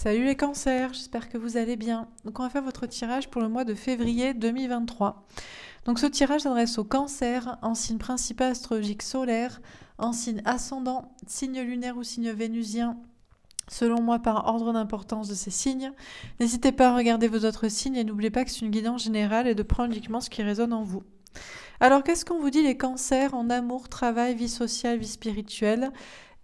Salut les cancers, j'espère que vous allez bien. Donc on va faire votre tirage pour le mois de février 2023. Donc ce tirage s'adresse aux cancers, en signe principal astrologique solaire, en signe ascendant, signe lunaire ou signe vénusien, selon moi par ordre d'importance de ces signes. N'hésitez pas à regarder vos autres signes et n'oubliez pas que c'est une guidance générale et de prendre uniquement ce qui résonne en vous. Alors qu'est-ce qu'on vous dit les cancers en amour, travail, vie sociale, vie spirituelle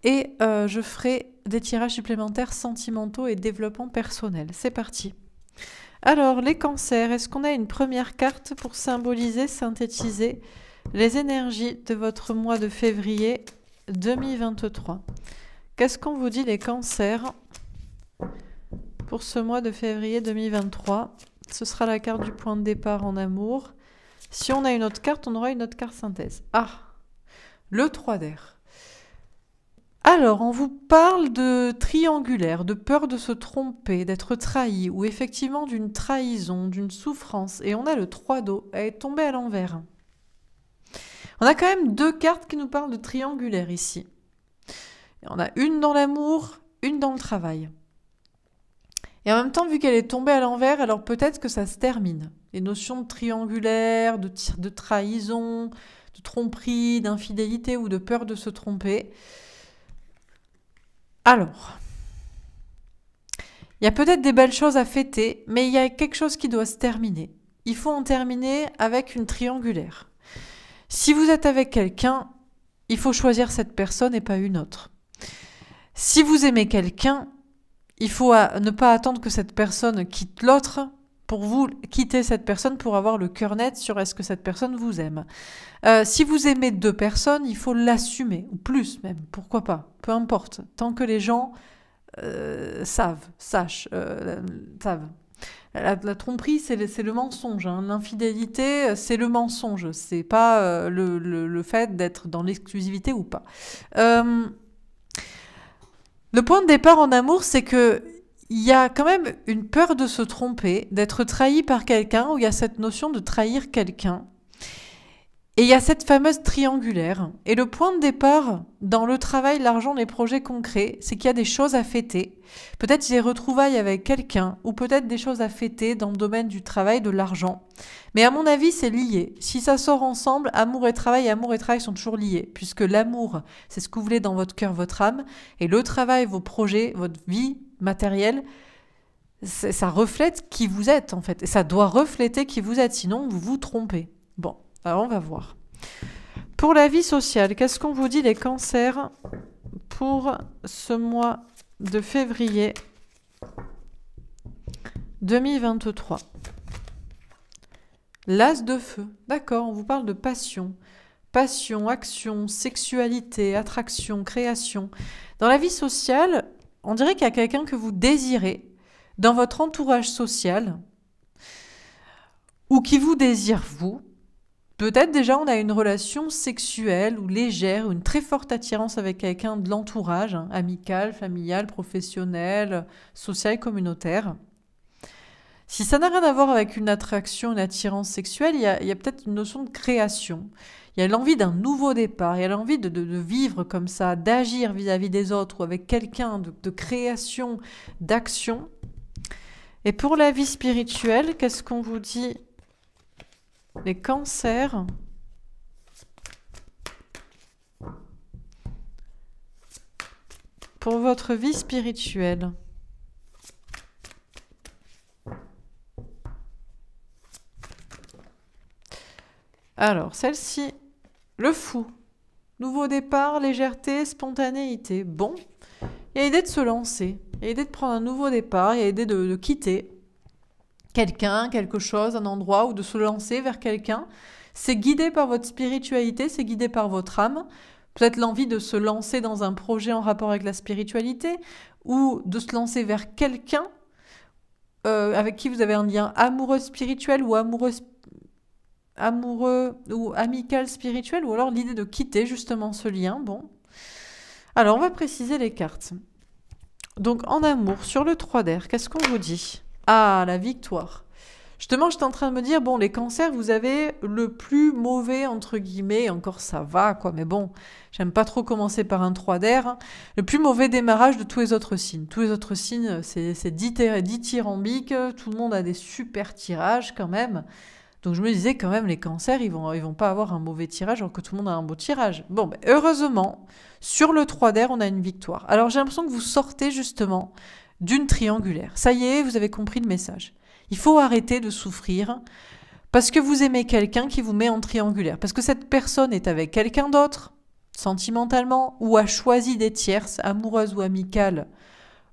et euh, je ferai des tirages supplémentaires sentimentaux et développement personnel. C'est parti. Alors, les cancers, est-ce qu'on a une première carte pour symboliser, synthétiser les énergies de votre mois de février 2023 Qu'est-ce qu'on vous dit les cancers pour ce mois de février 2023 Ce sera la carte du point de départ en amour. Si on a une autre carte, on aura une autre carte synthèse. Ah Le 3 d'air. Alors, on vous parle de triangulaire, de peur de se tromper, d'être trahi, ou effectivement d'une trahison, d'une souffrance, et on a le 3 d'eau, elle est tombée à l'envers. On a quand même deux cartes qui nous parlent de triangulaire ici. on a une dans l'amour, une dans le travail. Et en même temps, vu qu'elle est tombée à l'envers, alors peut-être que ça se termine. Les notions de triangulaire, de trahison, de tromperie, d'infidélité ou de peur de se tromper, alors, il y a peut-être des belles choses à fêter, mais il y a quelque chose qui doit se terminer. Il faut en terminer avec une triangulaire. Si vous êtes avec quelqu'un, il faut choisir cette personne et pas une autre. Si vous aimez quelqu'un, il faut ne pas attendre que cette personne quitte l'autre pour vous quitter cette personne pour avoir le cœur net sur est-ce que cette personne vous aime. Euh, si vous aimez deux personnes, il faut l'assumer, ou plus même, pourquoi pas, peu importe, tant que les gens euh, savent, sachent, euh, savent. La, tromperie, c'est le, mensonge. Hein. L'infidélité, c'est le mensonge. C'est pas le, fait d'être dans l'exclusivité ou pas. le point de départ en amour, c'est que il y a quand même une peur de se tromper, d'être trahi par quelqu'un, ou il y a cette notion de trahir quelqu'un. Et il y a cette fameuse triangulaire. Et le point de départ dans le travail, l'argent, les projets concrets, c'est qu'il y a des choses à fêter. Peut-être des retrouvailles avec quelqu'un, ou peut-être des choses à fêter dans le domaine du travail, de l'argent. Mais à mon avis, c'est lié. Si ça sort ensemble, amour et travail, amour et travail sont toujours liés, puisque l'amour, c'est ce que vous voulez dans votre cœur, votre âme, et le travail, vos projets, votre vie, matériel, ça reflète qui vous êtes en fait. Et ça doit refléter qui vous êtes, sinon vous vous trompez. Bon, alors on va voir. Pour la vie sociale, qu'est-ce qu'on vous dit les cancers pour ce mois de février 2023 L'as de feu. D'accord, on vous parle de passion. Passion, action, sexualité, attraction, création. Dans la vie sociale, on dirait qu'il y a quelqu'un que vous désirez dans votre entourage social ou qui vous désire vous. Peut-être déjà on a une relation sexuelle ou légère, ou une très forte attirance avec quelqu'un de l'entourage, hein, amical, familial, professionnel, social, communautaire. Si ça n'a rien à voir avec une attraction, une attirance sexuelle, il y a peut-être une notion de création. Il y a l'envie d'un nouveau départ, il y a l'envie de, vivre comme ça, d'agir vis-à-vis des autres ou avec quelqu'un, de création, d'action. Et pour la vie spirituelle, qu'est-ce qu'on vous dit Les cancers. Pour votre vie spirituelle. Alors, celle-ci, le fou. Nouveau départ, légèreté, spontanéité. Bon, il y a l'idée de se lancer, il y a l'idée de prendre un nouveau départ, il y a l'idée de, quitter quelqu'un, quelque chose, un endroit, ou de se lancer vers quelqu'un. C'est guidé par votre spiritualité, c'est guidé par votre âme. Peut-être l'envie de se lancer dans un projet en rapport avec la spiritualité, ou de se lancer vers quelqu'un euh, avec qui vous avez un lien amoureux spirituel ou amoureux spirituel amoureux ou amical spirituel, ou alors l'idée de quitter justement ce lien. Bon. Alors, on va préciser les cartes. Donc, en amour, sur le 3 d'air, qu'est-ce qu'on vous dit Ah, la victoire. Justement, j'étais en train de me dire, bon, les cancers, vous avez le plus mauvais, entre guillemets, encore ça va, quoi, mais bon, j'aime pas trop commencer par un 3 d'air, hein. le plus mauvais démarrage de tous les autres signes. Tous les autres signes, c'est dithyrambique, tout le monde a des super tirages quand même. Donc je me disais quand même les cancers, ils vont, vont pas avoir un mauvais tirage alors que tout le monde a un beau tirage. Bon, ben, heureusement, sur le 3 d'air, on a une victoire. Alors j'ai l'impression que vous sortez justement d'une triangulaire. Ça y est, vous avez compris le message. Il faut arrêter de souffrir parce que vous aimez quelqu'un qui vous met en triangulaire, parce que cette personne est avec quelqu'un d'autre, sentimentalement, ou a choisi des tierces, amoureuses ou amicales,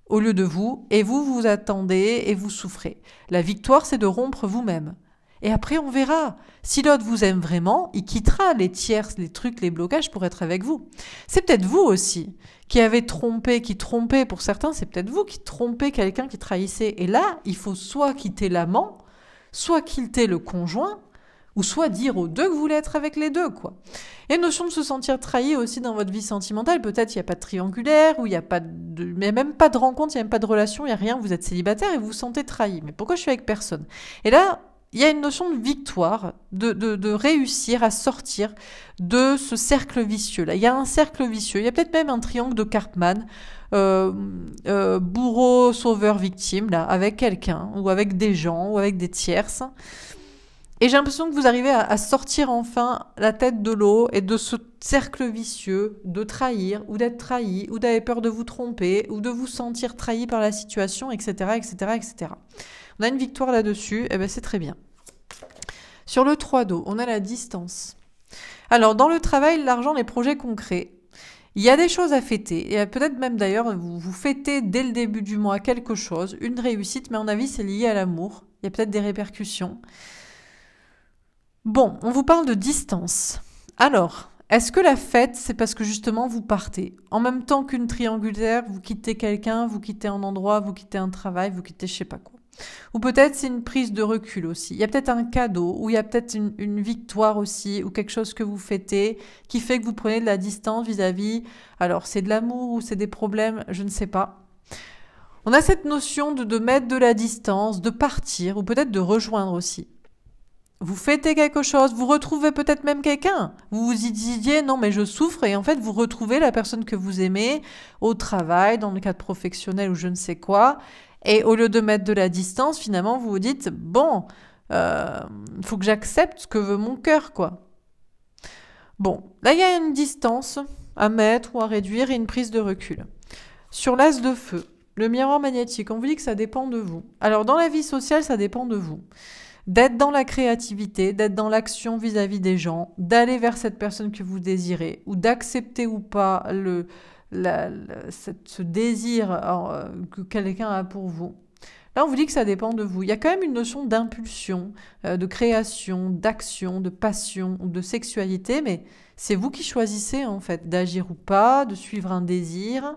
au lieu de vous, et vous vous attendez et vous souffrez. La victoire, c'est de rompre vous-même. Et après, on verra. Si l'autre vous aime vraiment, il quittera les tierces, les trucs, les blocages pour être avec vous. C'est peut-être vous aussi qui avez trompé, qui trompez. Pour certains, c'est peut-être vous qui trompez quelqu'un qui trahissait. Et là, il faut soit quitter l'amant, soit quitter le conjoint, ou soit dire aux deux que vous voulez être avec les deux, quoi. Et notion de se sentir trahi aussi dans votre vie sentimentale. Peut-être il n'y a pas de triangulaire, ou il n'y a pas de, même pas de rencontre, il n'y a même pas de relation, il n'y a rien. Vous êtes célibataire et vous vous sentez trahi. Mais pourquoi je suis avec personne Et là, il y a une notion de victoire, de, réussir à sortir de ce cercle vicieux. Là, il y a un cercle vicieux. Il y a peut-être même un triangle de Cartman, euh, euh, bourreau, sauveur, victime, là, avec quelqu'un, ou avec des gens, ou avec des tierces. Et j'ai l'impression que vous arrivez à, à, sortir enfin la tête de l'eau et de ce cercle vicieux de trahir ou d'être trahi ou d'avoir peur de vous tromper ou de vous sentir trahi par la situation, etc., etc., etc on a une victoire là-dessus, et eh ben c'est très bien. Sur le 3 d'eau, on a la distance. Alors, dans le travail, l'argent, les projets concrets, il y a des choses à fêter, et peut-être même d'ailleurs, vous, vous fêtez dès le début du mois quelque chose, une réussite, mais à mon avis, c'est lié à l'amour. Il y a peut-être des répercussions. Bon, on vous parle de distance. Alors, est-ce que la fête, c'est parce que justement vous partez En même temps qu'une triangulaire, vous quittez quelqu'un, vous quittez un endroit, vous quittez un travail, vous quittez je sais pas quoi. Ou peut-être c'est une prise de recul aussi. Il y a peut-être un cadeau, ou il y a peut-être une, victoire aussi, ou quelque chose que vous fêtez, qui fait que vous prenez de la distance vis-à-vis. alors c'est de l'amour ou c'est des problèmes, je ne sais pas. On a cette notion de, de mettre de la distance, de partir, ou peut-être de rejoindre aussi. Vous fêtez quelque chose, vous retrouvez peut-être même quelqu'un. Vous vous y disiez non mais je souffre et en fait vous retrouvez la personne que vous aimez au travail, dans le cadre professionnel ou je ne sais quoi. Et au lieu de mettre de la distance, finalement, vous vous dites, bon, il euh, faut que j'accepte ce que veut mon cœur, quoi. Bon, là, il y a une distance à mettre ou à réduire et une prise de recul. Sur l'as de feu, le miroir magnétique, on vous dit que ça dépend de vous. Alors, dans la vie sociale, ça dépend de vous d'être dans la créativité, d'être dans l'action vis-à-vis des gens, d'aller vers cette personne que vous désirez, ou d'accepter ou pas le, ce désir euh, que quelqu'un a pour vous. Là, on vous dit que ça dépend de vous. Il y a quand même une notion d'impulsion, euh, de création, d'action, de passion de sexualité, mais c'est vous qui choisissez en fait d'agir ou pas, de suivre un désir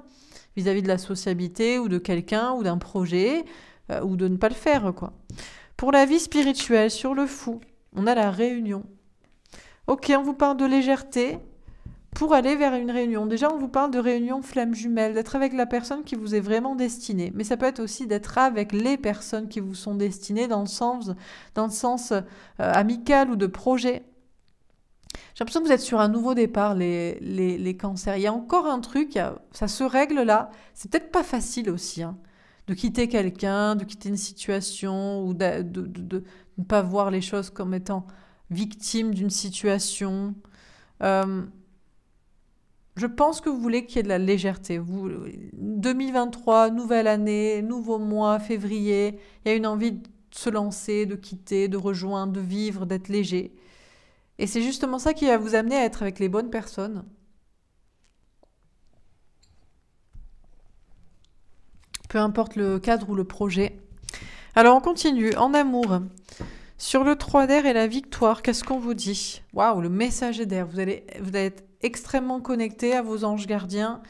vis-à-vis de la sociabilité ou de quelqu'un ou d'un projet euh, ou de ne pas le faire quoi. Pour la vie spirituelle, sur le fou, on a la réunion. Ok, on vous parle de légèreté, pour aller vers une réunion. Déjà, on vous parle de réunion flamme jumelle, d'être avec la personne qui vous est vraiment destinée. Mais ça peut être aussi d'être avec les personnes qui vous sont destinées dans le sens, dans sens euh, amical ou de projet. J'ai l'impression que vous êtes sur un nouveau départ, les, les, cancers. Il y a encore un truc, ça se règle là. C'est peut-être pas facile aussi. Hein, de quitter quelqu'un, de quitter une situation ou de, ne pas voir les choses comme étant victime d'une situation. Euh, je pense que vous voulez qu'il y ait de la légèreté. Vous, 2023, nouvelle année, nouveau mois, février, il y a une envie de se lancer, de quitter, de rejoindre, de vivre, d'être léger. Et c'est justement ça qui va vous amener à être avec les bonnes personnes. Peu importe le cadre ou le projet. Alors on continue. En amour, sur le 3 d'air et la victoire, qu'est-ce qu'on vous dit Waouh, le message est d'air. Vous allez, vous allez extrêmement connecté à vos anges gardiens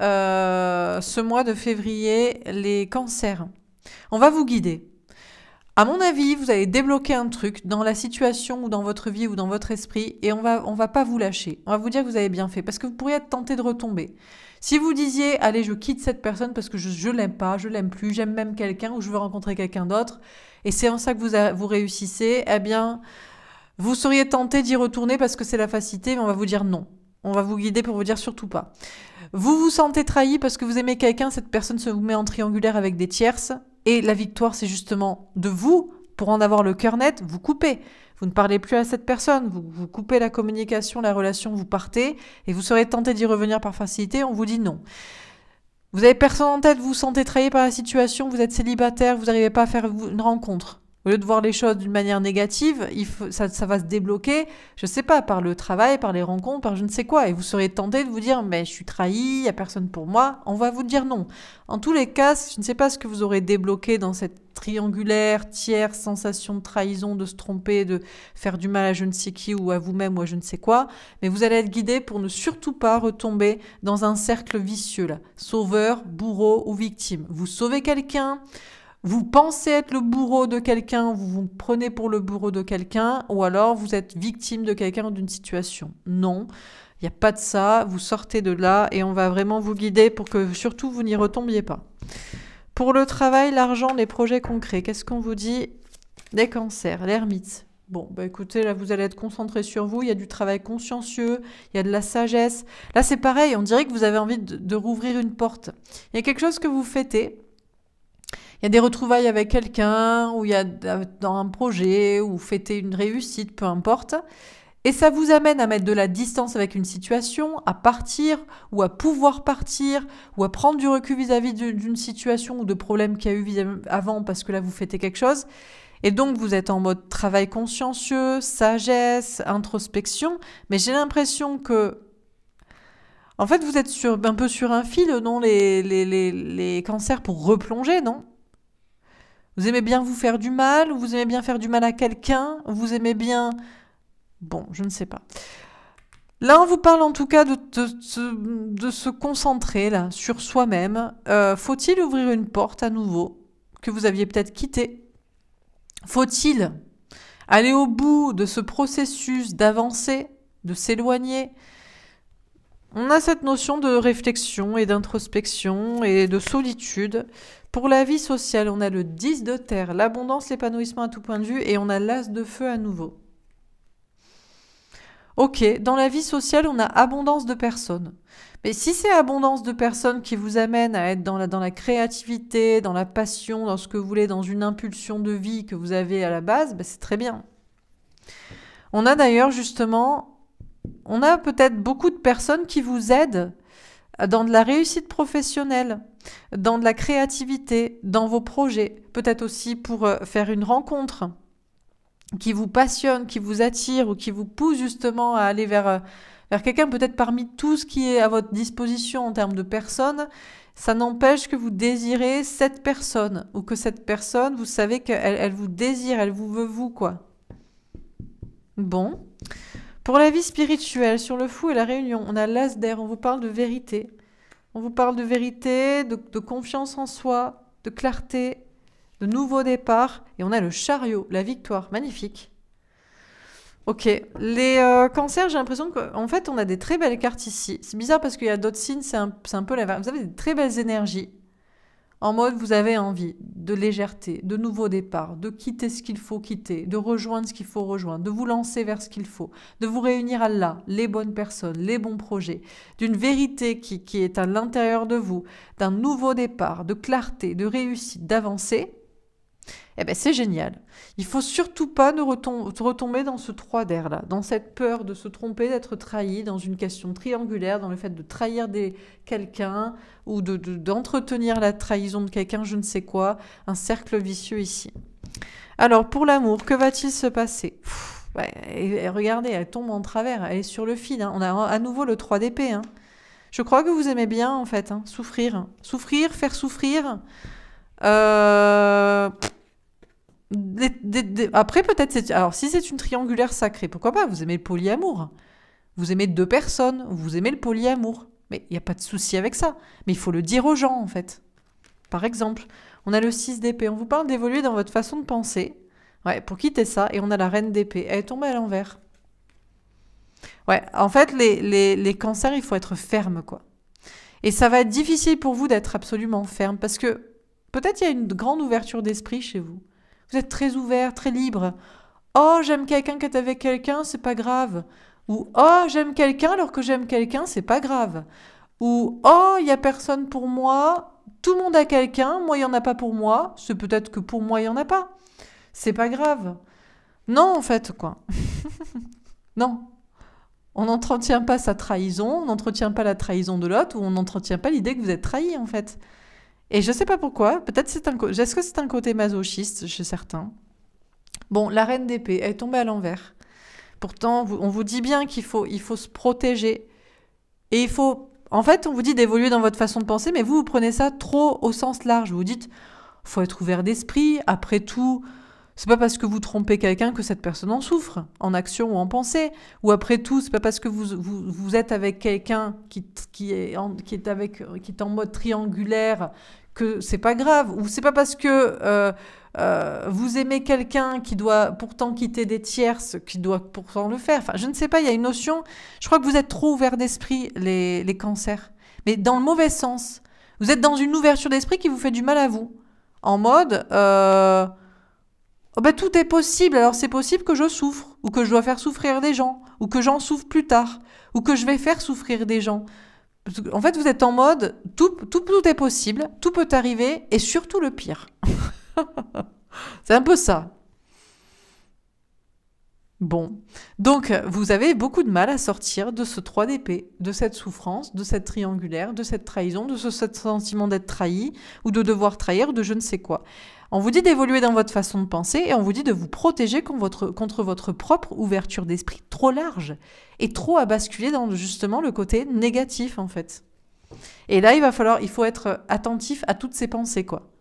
euh, ce mois de février, les cancers. On va vous guider. À mon avis, vous allez débloquer un truc dans la situation ou dans votre vie ou dans votre esprit et on va, on va pas vous lâcher. On va vous dire que vous avez bien fait parce que vous pourriez être tenté de retomber. Si vous disiez, allez, je quitte cette personne parce que je, je l'aime pas, je l'aime plus, j'aime même quelqu'un ou je veux rencontrer quelqu'un d'autre et c'est en ça que vous, vous réussissez, eh bien, vous seriez tenté d'y retourner parce que c'est la facité mais on va vous dire non. On va vous guider pour vous dire surtout pas. Vous vous sentez trahi parce que vous aimez quelqu'un, cette personne se vous met en triangulaire avec des tierces. Et la victoire, c'est justement de vous, pour en avoir le cœur net, vous coupez. Vous ne parlez plus à cette personne, vous, coupez la communication, la relation, vous partez, et vous serez tenté d'y revenir par facilité, on vous dit non. Vous avez personne en tête, vous vous sentez trahi par la situation, vous êtes célibataire, vous n'arrivez pas à faire une rencontre. Au lieu de voir les choses d'une manière négative, il ça, va se débloquer, je sais pas, par le travail, par les rencontres, par je ne sais quoi. Et vous serez tenté de vous dire, mais je suis trahi, il n'y a personne pour moi. On va vous dire non. En tous les cas, je ne sais pas ce que vous aurez débloqué dans cette triangulaire, tiers, sensation de trahison, de se tromper, de faire du mal à je ne sais qui ou à vous-même ou à je ne sais quoi. Mais vous allez être guidé pour ne surtout pas retomber dans un cercle vicieux, Sauveur, bourreau ou victime. Vous sauvez quelqu'un, vous pensez être le bourreau de quelqu'un, vous vous prenez pour le bourreau de quelqu'un, ou alors vous êtes victime de quelqu'un ou d'une situation. Non, il n'y a pas de ça, vous sortez de là et on va vraiment vous guider pour que surtout vous n'y retombiez pas. Pour le travail, l'argent, les projets concrets, qu'est-ce qu'on vous dit Des cancers, l'ermite. Bon, bah écoutez, là vous allez être concentré sur vous, il y a du travail consciencieux, il y a de la sagesse. Là c'est pareil, on dirait que vous avez envie de rouvrir une porte. Il y a quelque chose que vous fêtez, il y a des retrouvailles avec quelqu'un, ou il y a dans un projet, ou fêter une réussite, peu importe. Et ça vous amène à mettre de la distance avec une situation, à partir, ou à pouvoir partir, ou à prendre du recul vis-à-vis d'une situation ou de problèmes qu'il y a eu avant parce que là vous fêtez quelque chose. Et donc vous êtes en mode travail consciencieux, sagesse, introspection, mais j'ai l'impression que en fait vous êtes sur, un peu sur un fil, non, les, les, les, les cancers pour replonger, non vous aimez bien vous faire du mal ou vous aimez bien faire du mal à quelqu'un Vous aimez bien... Bon, je ne sais pas. Là, on vous parle en tout cas de, se concentrer là, sur soi-même. Euh, faut-il ouvrir une porte à nouveau que vous aviez peut-être quittée Faut-il aller au bout de ce processus d'avancer, de s'éloigner on a cette notion de réflexion et d'introspection et de solitude. Pour la vie sociale, on a le 10 de terre, l'abondance, l'épanouissement à tout point de vue, et on a l'as de feu à nouveau. Ok, dans la vie sociale, on a abondance de personnes. Mais si c'est abondance de personnes qui vous amène à être dans la, dans la créativité, dans la passion, dans ce que vous voulez, dans une impulsion de vie que vous avez à la base, ben, c'est très bien. On a d'ailleurs justement on a peut-être beaucoup de personnes qui vous aident dans de la réussite professionnelle, dans de la créativité, dans vos projets, peut-être aussi pour euh, faire une rencontre qui vous passionne, qui vous attire ou qui vous pousse justement à aller euh, vers, quelqu'un, peut-être parmi tout ce qui est à votre disposition en termes de personnes, ça n'empêche que vous désirez cette personne ou que cette personne, vous savez qu'elle elle vous désire, elle vous veut vous, quoi. Bon. Pour la vie spirituelle, sur le fou et la réunion, on a l'as d'air, on vous parle de vérité. On vous parle de vérité, de, confiance en soi, de clarté, de nouveau départ. Et on a le chariot, la victoire, magnifique. Ok, les euh, cancers, j'ai l'impression qu'en fait, on a des très belles cartes ici. C'est bizarre parce qu'il y a d'autres signes, c'est un, peu la... Vous avez des très belles énergies en mode vous avez envie de légèreté, de nouveau départ, de quitter ce qu'il faut quitter, de rejoindre ce qu'il faut rejoindre, de vous lancer vers ce qu'il faut, de vous réunir à là, les bonnes personnes, les bons projets, d'une vérité qui, est à l'intérieur de vous, d'un nouveau départ, de clarté, de réussite, d'avancée, eh bien, c'est génial. Il faut surtout pas ne retomber dans ce 3 d'air là, dans cette peur de se tromper, d'être trahi, dans une question triangulaire, dans le fait de trahir des quelqu'un ou d'entretenir de, la trahison de quelqu'un, je ne sais quoi, un cercle vicieux ici. Alors pour l'amour, que va-t-il se passer regardez, elle tombe en travers, elle est sur le fil. Hein. On a à nouveau le 3 d'épée. Hein. Je crois que vous aimez bien en fait hein, souffrir, souffrir, faire souffrir. Euh... Après, peut-être, alors si c'est une triangulaire sacrée, pourquoi pas Vous aimez le polyamour, vous aimez deux personnes, vous aimez le polyamour. Mais il n'y a pas de souci avec ça. Mais il faut le dire aux gens, en fait. Par exemple, on a le 6 d'épée. On vous parle d'évoluer dans votre façon de penser. Ouais, pour quitter ça. Et on a la reine d'épée. Elle est tombée à l'envers. Ouais, en fait, les, les, les, cancers, il faut être ferme, quoi. Et ça va être difficile pour vous d'être absolument ferme parce que peut-être il y a une grande ouverture d'esprit chez vous. Vous êtes très ouvert, très libre. Oh, j'aime quelqu'un qui est avec quelqu'un, c'est pas grave. Ou oh, j'aime quelqu'un alors que j'aime quelqu'un, c'est pas grave. Ou oh, il y a personne pour moi, tout le monde a quelqu'un, moi il n'y en a pas pour moi, c'est peut-être que pour moi il y en a pas. C'est pas grave. Non en fait quoi. non. On n'entretient pas sa trahison, on n'entretient pas la trahison de l'autre ou on n'entretient pas l'idée que vous êtes trahi en fait. Et je ne sais pas pourquoi, peut-être c'est un est-ce que c'est un côté masochiste chez certains. Bon, la reine d'épée est tombée à l'envers. Pourtant, on vous dit bien qu'il faut il faut se protéger et il faut en fait, on vous dit d'évoluer dans votre façon de penser, mais vous vous prenez ça trop au sens large. Vous vous dites faut être ouvert d'esprit, après tout, c'est pas parce que vous trompez quelqu'un que cette personne en souffre, en action ou en pensée. Ou après tout, c'est pas parce que vous, vous, êtes avec quelqu'un qui, qui, est en, qui, est avec, euh, qui est en mode triangulaire que c'est pas grave. Ou c'est pas parce que euh, euh, vous aimez quelqu'un qui doit pourtant quitter des tierces, qui doit pourtant le faire. Enfin, je ne sais pas, il y a une notion. Je crois que vous êtes trop ouvert d'esprit, les, les cancers. Mais dans le mauvais sens. Vous êtes dans une ouverture d'esprit qui vous fait du mal à vous. En mode. Oh ben, tout est possible, alors c'est possible que je souffre, ou que je dois faire souffrir des gens, ou que j'en souffre plus tard, ou que je vais faire souffrir des gens. En fait, vous êtes en mode tout, tout, tout est possible, tout peut arriver, et surtout le pire. c'est un peu ça. Bon, donc vous avez beaucoup de mal à sortir de ce 3 dp de cette souffrance, de cette triangulaire, de cette trahison, de ce, ce sentiment d'être trahi ou de devoir trahir, de je ne sais quoi. On vous dit d'évoluer dans votre façon de penser et on vous dit de vous protéger contre votre, propre ouverture d'esprit trop large et trop à basculer dans justement le côté négatif en fait. Et là, il va falloir, il faut être attentif à toutes ces pensées quoi.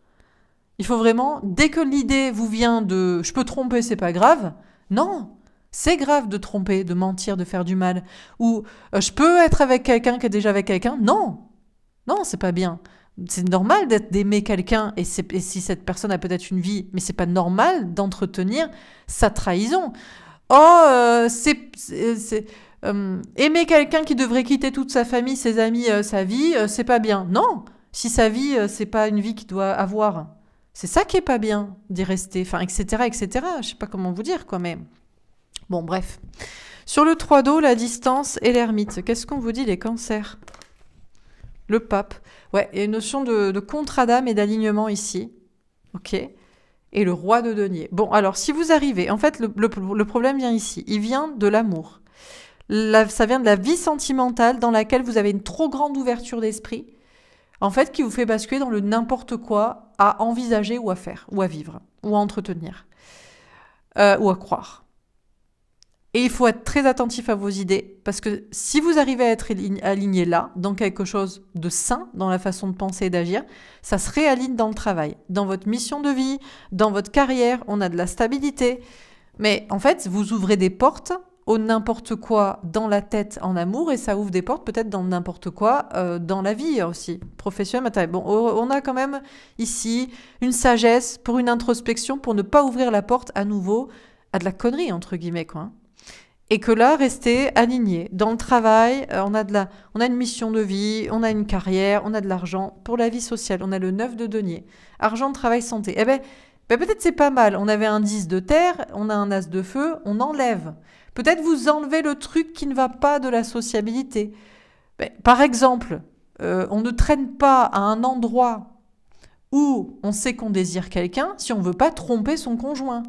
Il faut vraiment, dès que l'idée vous vient de je peux tromper, c'est pas grave, non, c'est grave de tromper, de mentir, de faire du mal, ou euh, je peux être avec quelqu'un qui est déjà avec quelqu'un, non, non, c'est pas bien c'est normal d'aimer quelqu'un et, si cette personne a peut-être une vie, mais c'est pas normal d'entretenir sa trahison. Oh, euh, c'est euh, aimer quelqu'un qui devrait quitter toute sa famille, ses amis, euh, sa vie, c'est pas bien. Non, si sa vie, c'est pas une vie qu'il doit avoir. C'est ça qui est pas bien d'y rester, enfin, etc., etc. Je sais pas comment vous dire, quoi, mais bon, bref. Sur le 3 dos la distance et l'ermite, qu'est-ce qu'on vous dit les cancers le pape. Ouais, et une notion de, contre contrat et d'alignement ici. Ok Et le roi de denier. Bon, alors, si vous arrivez, en fait, le, problème vient ici. Il vient de l'amour. ça vient de la vie sentimentale dans laquelle vous avez une trop grande ouverture d'esprit, en fait, qui vous fait basculer dans le n'importe quoi à envisager ou à faire, ou à vivre, ou à entretenir, euh, ou à croire. Et il faut être très attentif à vos idées, parce que si vous arrivez à être aligné là, dans quelque chose de sain, dans la façon de penser et d'agir, ça se réaligne dans le travail, dans votre mission de vie, dans votre carrière, on a de la stabilité. Mais en fait, vous ouvrez des portes au n'importe quoi dans la tête en amour et ça ouvre des portes peut-être dans n'importe quoi euh, dans la vie aussi, professionnelle, Bon, on a quand même ici une sagesse pour une introspection, pour ne pas ouvrir la porte à nouveau à de la connerie, entre guillemets, quoi. Hein et que là, rester aligné dans le travail, euh, on a, de la, on a une mission de vie, on a une carrière, on a de l'argent. Pour la vie sociale, on a le neuf de denier. Argent, travail, santé. Eh bien, ben peut-être c'est pas mal. On avait un 10 de terre, on a un as de feu, on enlève. Peut-être vous enlevez le truc qui ne va pas de la sociabilité. Ben, par exemple, euh, on ne traîne pas à un endroit où on sait qu'on désire quelqu'un si on ne veut pas tromper son conjoint.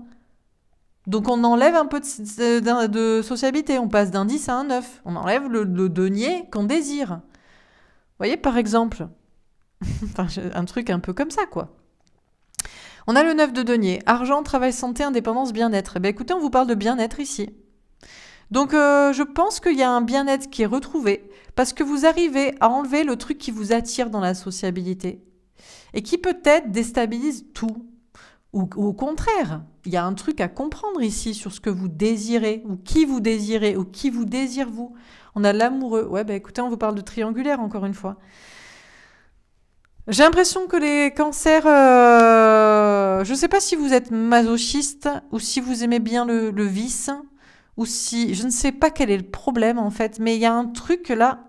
Donc on enlève un peu de, sociabilité, on passe d'un 10 à un 9, on enlève le, denier qu'on désire. Vous voyez, par exemple, un truc un peu comme ça, quoi. On a le 9 de denier, argent, travail, santé, indépendance, bien-être. Eh ben, écoutez, on vous parle de bien-être ici. Donc euh, je pense qu'il y a un bien-être qui est retrouvé parce que vous arrivez à enlever le truc qui vous attire dans la sociabilité et qui peut-être déstabilise tout ou, au contraire, il y a un truc à comprendre ici sur ce que vous désirez, ou qui vous désirez, ou qui vous désire vous. On a l'amoureux. Ouais, bah écoutez, on vous parle de triangulaire encore une fois. J'ai l'impression que les cancers, euh, je ne sais pas si vous êtes masochiste ou si vous aimez bien le, vice ou si je ne sais pas quel est le problème en fait, mais il y a un truc là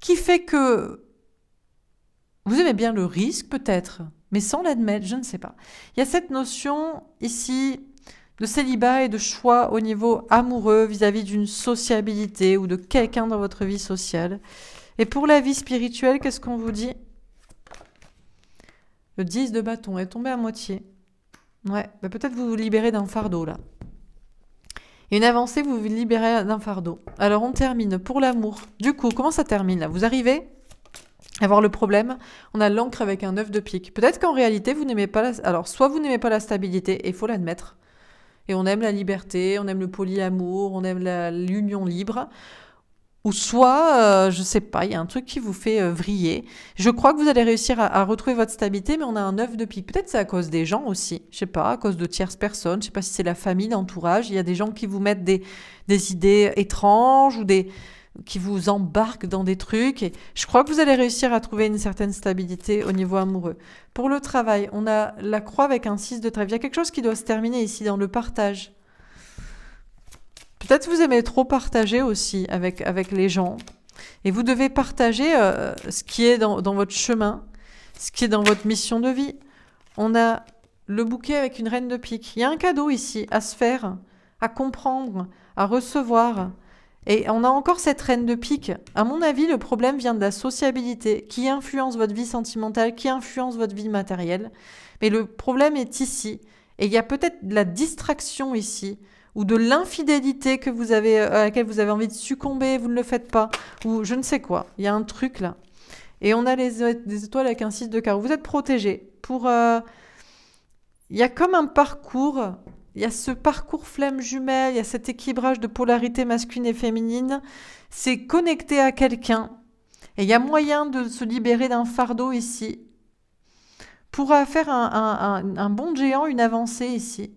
qui fait que vous aimez bien le risque peut-être, mais sans l'admettre, je ne sais pas. Il y a cette notion ici de célibat et de choix au niveau amoureux vis-à-vis d'une sociabilité ou de quelqu'un dans votre vie sociale. Et pour la vie spirituelle, qu'est-ce qu'on vous dit Le 10 de bâton est tombé à moitié. Ouais, bah peut-être vous vous libérez d'un fardeau là. une avancée, vous vous libérez d'un fardeau. Alors on termine pour l'amour. Du coup, comment ça termine là Vous arrivez avoir le problème, on a l'encre avec un œuf de pique. Peut-être qu'en réalité, vous n'aimez pas la... Alors, soit vous n'aimez pas la stabilité, et il faut l'admettre, et on aime la liberté, on aime le polyamour, on aime l'union libre, ou soit, euh, je sais pas, il y a un truc qui vous fait euh, vriller. Je crois que vous allez réussir à, retrouver votre stabilité, mais on a un œuf de pique. Peut-être c'est à cause des gens aussi, je sais pas, à cause de tierces personnes, je sais pas si c'est la famille, l'entourage, il y a des gens qui vous mettent des idées étranges ou des qui vous embarque dans des trucs. Et je crois que vous allez réussir à trouver une certaine stabilité au niveau amoureux. Pour le travail, on a la croix avec un 6 de trèfle. Il y a quelque chose qui doit se terminer ici dans le partage. Peut-être vous aimez trop partager aussi avec, avec les gens. Et vous devez partager euh, ce qui est dans, dans votre chemin, ce qui est dans votre mission de vie. On a le bouquet avec une reine de pique. Il y a un cadeau ici à se faire, à comprendre, à recevoir, et on a encore cette reine de pique. À mon avis, le problème vient de la sociabilité qui influence votre vie sentimentale, qui influence votre vie matérielle. Mais le problème est ici. Et il y a peut-être de la distraction ici ou de l'infidélité que vous avez euh, à laquelle vous avez envie de succomber, vous ne le faites pas ou je ne sais quoi. Il y a un truc là. Et on a les, étoiles avec un 6 de carreau. Vous êtes protégé pour euh, il y a comme un parcours il y a ce parcours flemme jumelle, il y a cet équilibrage de polarité masculine et féminine. C'est connecter à quelqu'un. Et il y a moyen de se libérer d'un fardeau ici pour euh, faire un, un, géant, une avancée ici.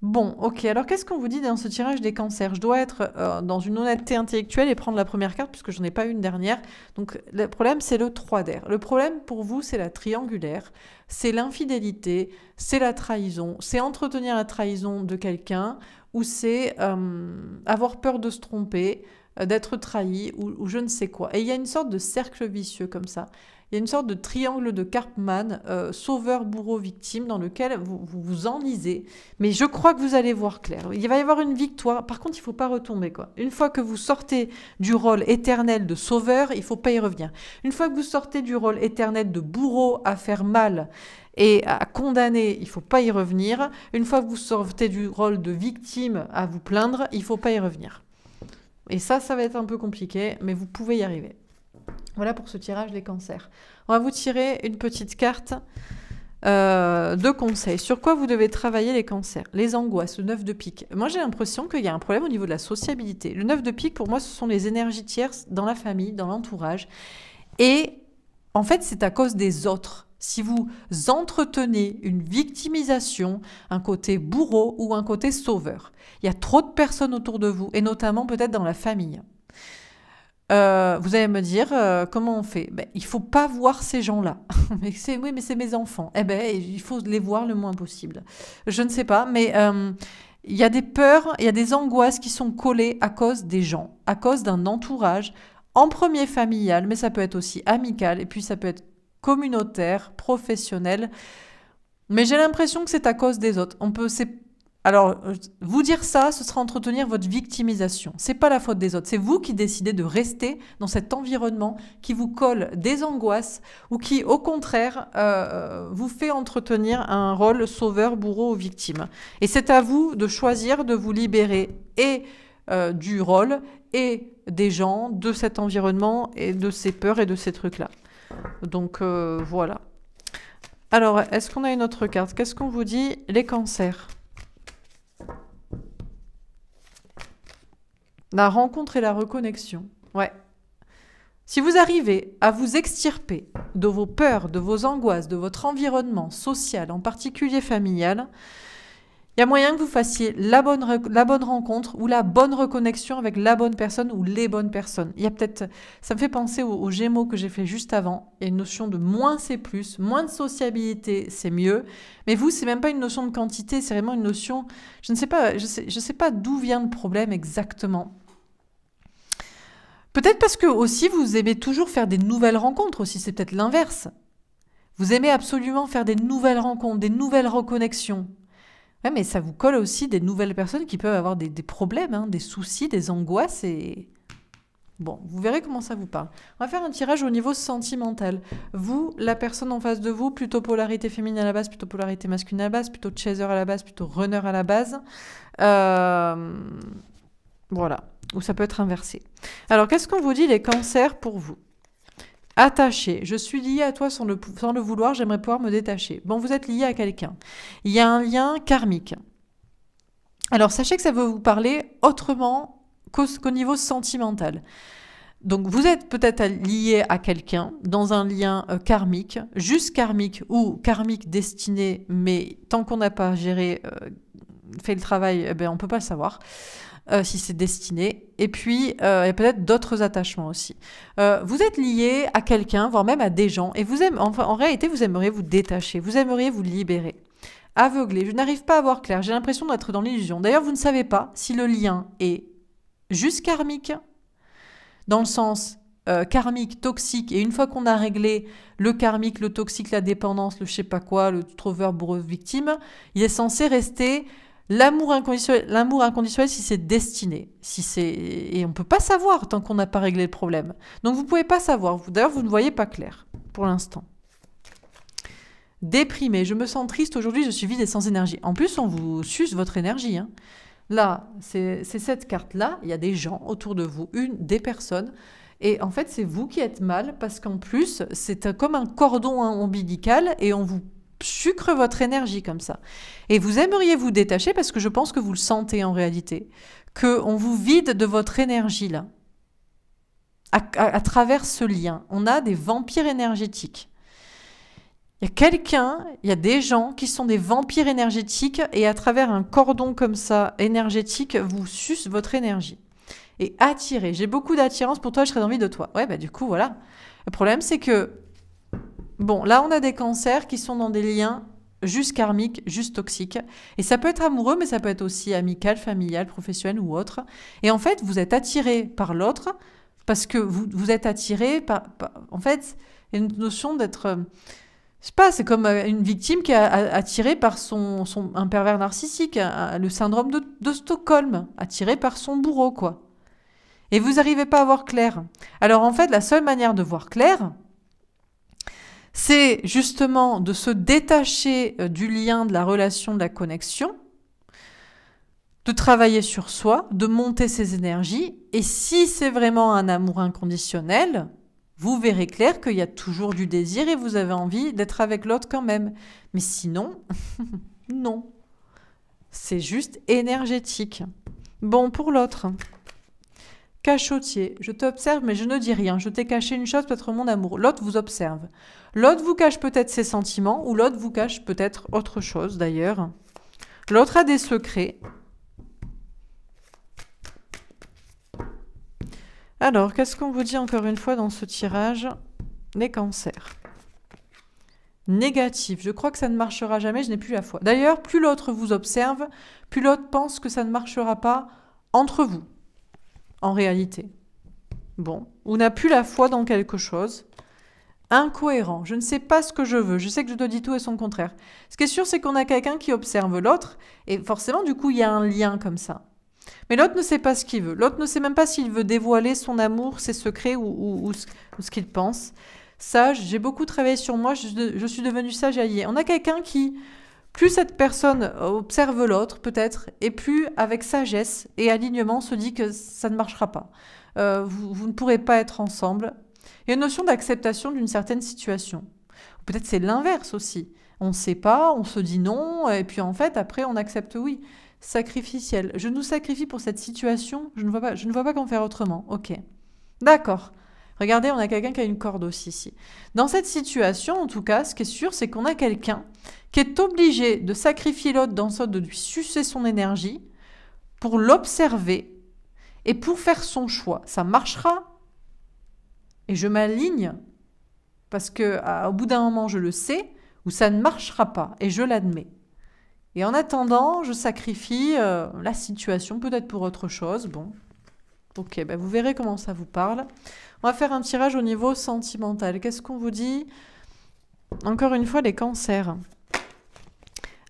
Bon, ok, alors qu'est-ce qu'on vous dit dans ce tirage des cancers Je dois être euh, dans une honnêteté intellectuelle et prendre la première carte puisque n'en ai pas une dernière. Donc le problème, c'est le 3 d'air. Le problème pour vous, c'est la triangulaire c'est l'infidélité, c'est la trahison, c'est entretenir la trahison de quelqu'un ou c'est euh, avoir peur de se tromper, euh, d'être trahi ou, je ne sais quoi. Et il y a une sorte de cercle vicieux comme ça. Il y a une sorte de triangle de Karpman, euh, sauveur, bourreau, victime, dans lequel vous, vous enlisez. Mais je crois que vous allez voir clair. Il va y avoir une victoire. Par contre, il ne faut pas retomber. Quoi. Une fois que vous sortez du rôle éternel de sauveur, il ne faut pas y revenir. Une fois que vous sortez du rôle éternel de bourreau à faire mal, et à condamner, il ne faut pas y revenir. Une fois que vous sortez du rôle de victime à vous plaindre, il ne faut pas y revenir. Et ça, ça va être un peu compliqué, mais vous pouvez y arriver. Voilà pour ce tirage des cancers. On va vous tirer une petite carte euh, de conseils. Sur quoi vous devez travailler les cancers Les angoisses, le 9 de pique. Moi, j'ai l'impression qu'il y a un problème au niveau de la sociabilité. Le 9 de pique, pour moi, ce sont les énergies tierces dans la famille, dans l'entourage. Et en fait, c'est à cause des autres. Si vous entretenez une victimisation, un côté bourreau ou un côté sauveur, il y a trop de personnes autour de vous, et notamment peut-être dans la famille. Euh, vous allez me dire euh, comment on fait. Ben, il faut pas voir ces gens-là. mais c'est oui, mais c'est mes enfants. Eh ben, il faut les voir le moins possible. Je ne sais pas, mais euh, il y a des peurs, il y a des angoisses qui sont collées à cause des gens, à cause d'un entourage. En premier familial, mais ça peut être aussi amical, et puis ça peut être communautaire, professionnel. Mais j'ai l'impression que c'est à cause des autres. On peut, c'est alors, euh, vous dire ça, ce sera entretenir votre victimisation. C'est pas la faute des autres. C'est vous qui décidez de rester dans cet environnement qui vous colle des angoisses ou qui, au contraire, euh, euh, vous fait entretenir un rôle sauveur, bourreau ou victime. Et c'est à vous de choisir de vous libérer et du rôle et des gens, de cet environnement et de ces peurs et de ces trucs-là. Donc voilà. Alors, est-ce qu'on a une autre carte Qu'est-ce qu'on vous dit Les cancers. La rencontre et la reconnexion. Ouais. Si vous arrivez à vous extirper de vos peurs, de vos angoisses, de votre environnement social, en particulier familial, il y a moyen que vous fassiez la bonne, rencontre ou la bonne reconnexion avec la bonne personne ou les bonnes personnes. y a peut-être, ça me fait penser aux Gémeaux que j'ai fait juste avant. Il y a une notion de moins c'est plus, moins de sociabilité c'est mieux. Mais vous, c'est même pas une notion de quantité, c'est vraiment une notion. Je ne sais pas, je sais, sais pas d'où vient le problème exactement. Peut-être parce que aussi vous aimez toujours faire des nouvelles rencontres aussi, c'est peut-être l'inverse. Vous aimez absolument faire des nouvelles rencontres, des nouvelles reconnexions mais ça vous colle aussi des nouvelles personnes qui peuvent avoir des, problèmes, hein, des soucis, des angoisses et... Bon, vous verrez comment ça vous parle. On va faire un tirage au niveau sentimental. Vous, la personne en face de vous, plutôt polarité féminine à la base, plutôt polarité masculine à la base, plutôt chaser à la base, plutôt runner à la base. Euh, voilà. Ou ça peut être inversé. Alors, qu'est-ce qu'on vous dit les cancers pour vous Attaché. Je suis lié à toi sans le, vouloir, j'aimerais pouvoir me détacher. Bon, vous êtes lié à quelqu'un. Il y a un lien karmique. Alors, sachez que ça veut vous parler autrement qu'au niveau sentimental. Donc, vous êtes peut-être lié à quelqu'un dans un lien euh, karmique, juste karmique ou karmique destiné, mais tant qu'on n'a pas géré, euh, fait le travail, eh ben, on ne peut pas le savoir. Euh, si c'est destiné, et puis euh, a peut-être d'autres attachements aussi. Euh, vous êtes lié à quelqu'un, voire même à des gens, et vous aimez, en réalité, vous aimeriez vous détacher, vous aimeriez vous libérer. Aveuglé, je n'arrive pas à voir clair, j'ai l'impression d'être dans l'illusion. D'ailleurs, vous ne savez pas si le lien est juste karmique, dans le sens euh, karmique, toxique, et une fois qu'on a réglé le karmique, le toxique, la dépendance, le je sais pas quoi, le trouveur bourreau, victime, il est censé rester L'amour inconditionnel, l'amour inconditionnel, si c'est destiné, si c'est et on peut pas savoir tant qu'on n'a pas réglé le problème. Donc vous ne pouvez pas savoir. D'ailleurs, vous ne voyez pas clair pour l'instant. Déprimé, je me sens triste aujourd'hui, je suis vide et sans énergie. En plus, on vous suce votre énergie. Hein. Là, c'est cette carte-là. Il y a des gens autour de vous, une des personnes. Et en fait, c'est vous qui êtes mal parce qu'en plus, c'est comme un cordon hein, ombilical et on vous sucre votre énergie comme ça. Et vous aimeriez vous détacher parce que je pense que vous le sentez en réalité, que on vous vide de votre énergie là, à, travers ce lien. On a des vampires énergétiques. Il y a quelqu'un, il y a des gens qui sont des vampires énergétiques et à travers un cordon comme ça énergétique, vous suce votre énergie. Et attirer. J'ai beaucoup d'attirance pour toi, je serais envie de toi. Ouais, bah du coup, voilà. Le problème, c'est que Bon, là, on a des cancers qui sont dans des liens juste karmiques, juste toxiques. Et ça peut être amoureux, mais ça peut être aussi amical, familial, professionnel ou autre. Et en fait, vous êtes attiré par l'autre parce que vous, êtes attiré par, En fait, une notion d'être... Euh, je sais pas, c'est comme euh, une victime qui est attirée par son, son un pervers narcissique, le syndrome de, de Stockholm, attirée par son bourreau, quoi. Et vous n'arrivez pas à voir clair. Alors en fait, la seule manière de voir clair, c'est justement de se détacher euh, du lien, de la relation, de la connexion, de travailler sur soi, de monter ses énergies. Et si c'est vraiment un amour inconditionnel, vous verrez clair qu'il y a toujours du désir et vous avez envie d'être avec l'autre quand même. Mais sinon, non. C'est juste énergétique. Bon pour l'autre. Cachotier, je t'observe mais je ne dis rien, je t'ai caché une chose, peut-être mon amour. L'autre vous observe. L'autre vous cache peut-être ses sentiments, ou l'autre vous cache peut-être autre chose d'ailleurs. L'autre a des secrets. Alors, qu'est-ce qu'on vous dit encore une fois dans ce tirage Les cancers. Négatif. Je crois que ça ne marchera jamais, je n'ai plus la foi. D'ailleurs, plus l'autre vous observe, plus l'autre pense que ça ne marchera pas entre vous en réalité. Bon, on n'a plus la foi dans quelque chose. Incohérent. Je ne sais pas ce que je veux. Je sais que je te dis tout et son contraire. Ce qui est sûr, c'est qu'on a quelqu'un qui observe l'autre. Et forcément, du coup, il y a un lien comme ça. Mais l'autre ne sait pas ce qu'il veut. L'autre ne sait même pas s'il veut dévoiler son amour, ses secrets ou, ou, ce, qu'il pense. Sage, j'ai beaucoup travaillé sur moi. Je, suis devenue sage à alliée. On a quelqu'un qui plus cette personne observe l'autre, peut-être, et plus, avec sagesse et alignement, se dit que ça ne marchera pas. Euh, vous, ne pourrez pas être ensemble. Il y a une notion d'acceptation d'une certaine situation. Peut-être c'est l'inverse aussi. On ne sait pas, on se dit non, et puis en fait, après, on accepte oui. Sacrificiel. Je nous sacrifie pour cette situation, je ne vois pas, je ne vois pas comment faire autrement. Ok. D'accord. Regardez, on a quelqu'un qui a une corde aussi ici. Dans cette situation, en tout cas, ce qui est sûr, c'est qu'on a quelqu'un qui est obligé de sacrifier l'autre dans le de lui sucer son énergie pour l'observer et pour faire son choix. Ça marchera. Et je m'aligne parce que au bout d'un moment, je le sais, ou ça ne marchera pas, et je l'admets. Et en attendant, je sacrifie euh, la situation, peut-être pour autre chose. Bon, ok, ben vous verrez comment ça vous parle. On va faire un tirage au niveau sentimental. Qu'est-ce qu'on vous dit Encore une fois, les cancers.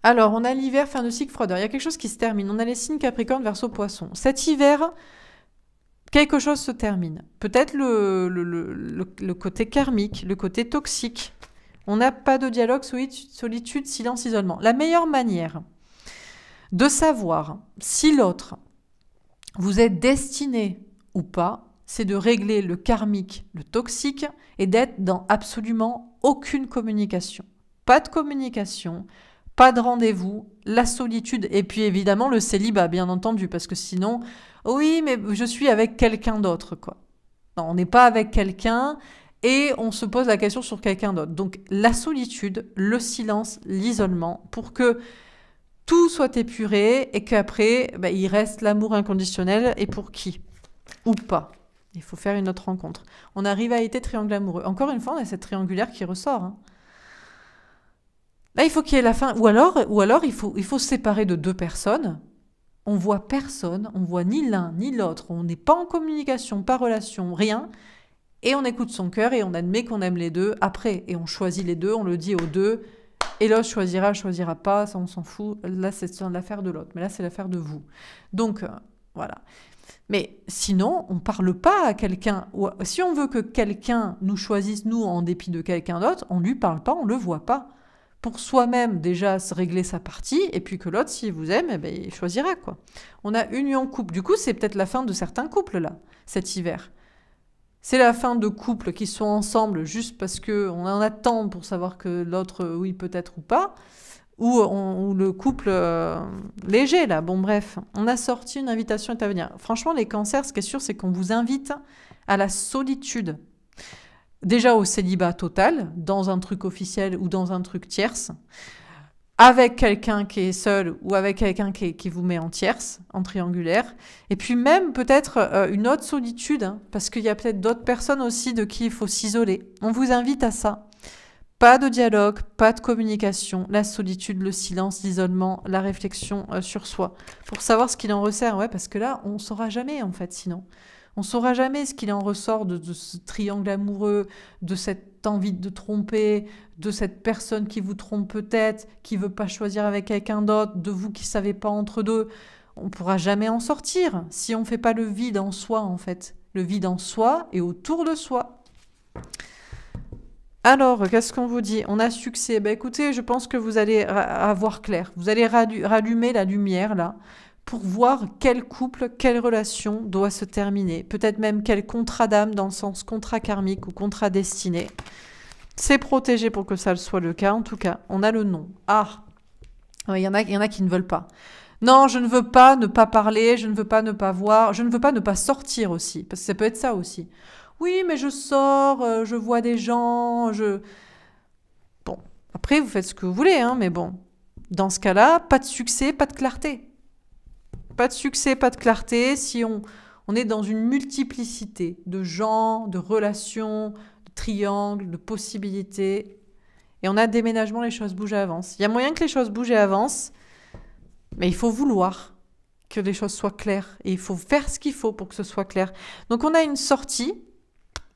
Alors, on a l'hiver, fin de cycle, froideur. Il y a quelque chose qui se termine. On a les signes Capricorne, Verseau, Poisson. Cet hiver, quelque chose se termine. Peut-être le, le, côté karmique, le côté toxique. On n'a pas de dialogue, solitude, silence, isolement. La meilleure manière de savoir si l'autre vous est destiné ou pas, c'est de régler le karmique, le toxique, et d'être dans absolument aucune communication. Pas de communication, pas de rendez-vous, la solitude et puis évidemment le célibat, bien entendu, parce que sinon, oui, mais je suis avec quelqu'un d'autre, quoi. Non, on n'est pas avec quelqu'un et on se pose la question sur quelqu'un d'autre. Donc la solitude, le silence, l'isolement, pour que tout soit épuré et qu'après, bah, il reste l'amour inconditionnel et pour qui Ou pas. Il faut faire une autre rencontre. On arrive à être triangle amoureux. Encore une fois, on a cette triangulaire qui ressort. Hein. Là, il faut qu'il y ait la fin. Ou alors, ou alors il, faut, il faut se séparer de deux personnes. On voit personne, on voit ni l'un ni l'autre, on n'est pas en communication, pas relation, rien. Et on écoute son cœur et on admet qu'on aime les deux après. Et on choisit les deux, on le dit aux deux. Et l'autre choisira, choisira pas, ça on s'en fout. Là, c'est l'affaire de l'autre, mais là, c'est l'affaire de vous. Donc, euh, voilà. Mais sinon, on ne parle pas à quelqu'un. Si on veut que quelqu'un nous choisisse, nous, en dépit de quelqu'un d'autre, on ne lui parle pas, on ne le voit pas pour soi-même déjà se régler sa partie, et puis que l'autre, s'il vous aime, eh ben, il choisira. quoi. On a union-couple. Du coup, c'est peut-être la fin de certains couples, là, cet hiver. C'est la fin de couples qui sont ensemble juste parce qu'on en attend pour savoir que l'autre, euh, oui, peut-être ou pas. Ou, le couple euh, léger, là. Bon, bref, on a sorti une invitation à venir Franchement, les cancers, ce qui est sûr, c'est qu'on vous invite à la solitude déjà au célibat total, dans un truc officiel ou dans un truc tierce, avec quelqu'un qui est seul ou avec quelqu'un qui, vous met en tierce, en triangulaire, et puis même peut-être euh, une autre solitude, hein, parce qu'il y a peut-être d'autres personnes aussi de qui il faut s'isoler. On vous invite à ça. Pas de dialogue, pas de communication, la solitude, le silence, l'isolement, la réflexion euh, sur soi, pour savoir ce qu'il en resserre, ouais, parce que là, on ne saura jamais en fait, sinon. On saura jamais ce qu'il en ressort de, ce triangle amoureux, de cette envie de tromper, de cette personne qui vous trompe peut-être, qui veut pas choisir avec quelqu'un d'autre, de vous qui savez pas entre deux. On pourra jamais en sortir si on ne fait pas le vide en soi, en fait. Le vide en soi et autour de soi. Alors, qu'est-ce qu'on vous dit On a succès. Ben, écoutez, je pense que vous allez avoir clair. Vous allez rallumer la lumière, là pour voir quel couple, quelle relation doit se terminer. Peut-être même quel contrat d'âme dans le sens contrat karmique ou contrat destiné. C'est protégé pour que ça soit le cas. En tout cas, on a le nom. Ah, il y, en a, il y en a qui ne veulent pas. Non, je ne veux pas ne pas parler, je ne veux pas ne pas voir, je ne veux pas ne pas sortir aussi, parce que ça peut être ça aussi. Oui, mais je sors, euh, je vois des gens, je... Bon, après, vous faites ce que vous voulez, hein, mais bon, dans ce cas-là, pas de succès, pas de clarté. Pas de succès, pas de clarté si on, on est dans une multiplicité de gens, de relations, de triangles, de possibilités. Et on a déménagement, les choses bougent et avancent. Il y a moyen que les choses bougent et avancent, mais il faut vouloir que les choses soient claires. Et il faut faire ce qu'il faut pour que ce soit clair. Donc on a une sortie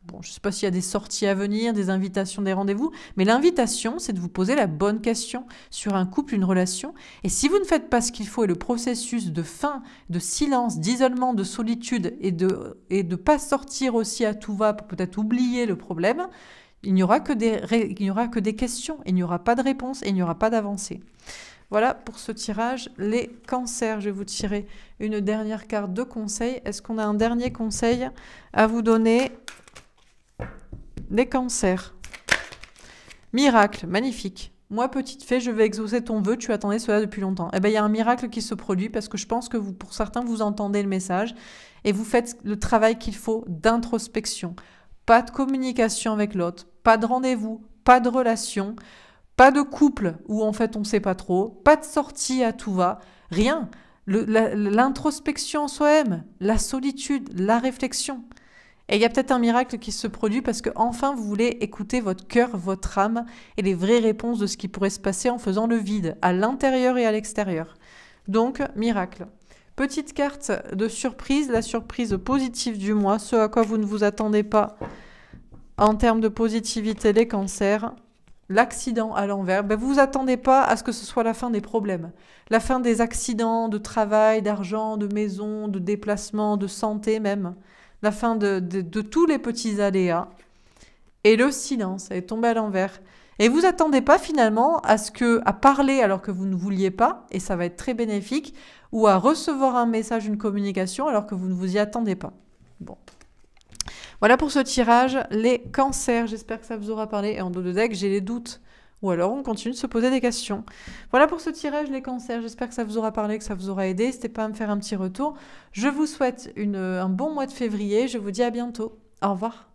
Bon, je ne sais pas s'il y a des sorties à venir, des invitations, des rendez-vous, mais l'invitation, c'est de vous poser la bonne question sur un couple, une relation. Et si vous ne faites pas ce qu'il faut et le processus de fin, de silence, d'isolement, de solitude et de et de pas sortir aussi à tout va pour peut-être oublier le problème, il n'y aura que des il n'y aura que des questions, il n'y aura pas de réponse et il n'y aura pas d'avancée. Voilà pour ce tirage, les cancers. Je vais vous tirer une dernière carte de conseil. Est-ce qu'on a un dernier conseil à vous donner des cancers. Miracle, magnifique. Moi, petite fée, je vais exaucer ton vœu, tu attendais cela depuis longtemps. Eh bien, il y a un miracle qui se produit parce que je pense que vous, pour certains, vous entendez le message et vous faites le travail qu'il faut d'introspection. Pas de communication avec l'autre, pas de rendez-vous, pas de relation, pas de couple où en fait on ne sait pas trop, pas de sortie à tout va, rien. L'introspection en soi-même, la solitude, la réflexion. Et il y a peut-être un miracle qui se produit parce que enfin vous voulez écouter votre cœur, votre âme et les vraies réponses de ce qui pourrait se passer en faisant le vide, à l'intérieur et à l'extérieur. Donc, miracle. Petite carte de surprise, la surprise positive du mois, ce à quoi vous ne vous attendez pas en termes de positivité, les cancers. L'accident à l'envers, ben vous vous attendez pas à ce que ce soit la fin des problèmes, la fin des accidents de travail, d'argent, de maison, de déplacement, de santé même la fin de, tous les petits aléas. Et le silence est tombé à l'envers. Et vous attendez pas finalement à ce que à parler alors que vous ne vouliez pas, et ça va être très bénéfique, ou à recevoir un message, une communication alors que vous ne vous y attendez pas. Bon. Voilà pour ce tirage, les cancers. J'espère que ça vous aura parlé. Et en dos de deck, j'ai les doutes ou alors on continue de se poser des questions. Voilà pour ce tirage les cancers, j'espère que ça vous aura parlé, que ça vous aura aidé, n'hésitez pas à me faire un petit retour. Je vous souhaite euh, un bon mois de février, je vous dis à bientôt, au revoir.